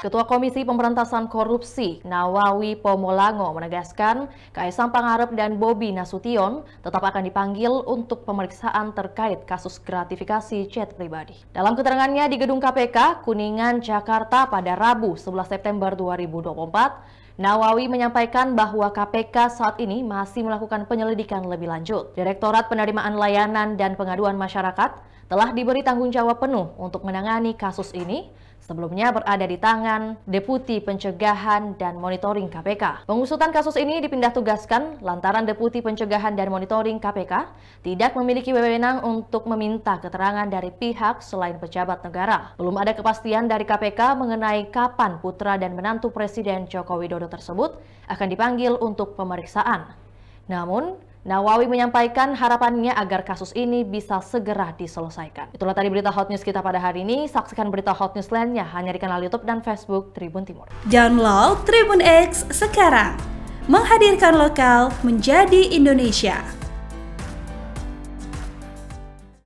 Ketua Komisi Pemberantasan Korupsi Nawawi Pomolango menegaskan Kaisang Pangarep dan Bobi Nasution tetap akan dipanggil untuk pemeriksaan terkait kasus gratifikasi chat pribadi. Dalam keterangannya di Gedung KPK, Kuningan, Jakarta pada Rabu 11 September 2024, Nawawi menyampaikan bahwa KPK saat ini masih melakukan penyelidikan lebih lanjut. Direktorat Penerimaan Layanan dan Pengaduan Masyarakat telah diberi tanggung jawab penuh untuk menangani kasus ini sebelumnya berada di tangan Deputi Pencegahan dan Monitoring KPK. Pengusutan kasus ini dipindah tugaskan lantaran Deputi Pencegahan dan Monitoring KPK tidak memiliki wewenang untuk meminta keterangan dari pihak selain pejabat negara. Belum ada kepastian dari KPK mengenai kapan putra dan menantu Presiden Joko Widodo tersebut akan dipanggil untuk pemeriksaan. Namun, Nawawi menyampaikan harapannya agar kasus ini bisa segera diselesaikan. Itulah tadi berita hot news kita pada hari ini. Saksikan berita hot news lainnya hanya di kanal YouTube dan Facebook Tribun Timur. Download Tribun X sekarang. Menghadirkan lokal menjadi Indonesia.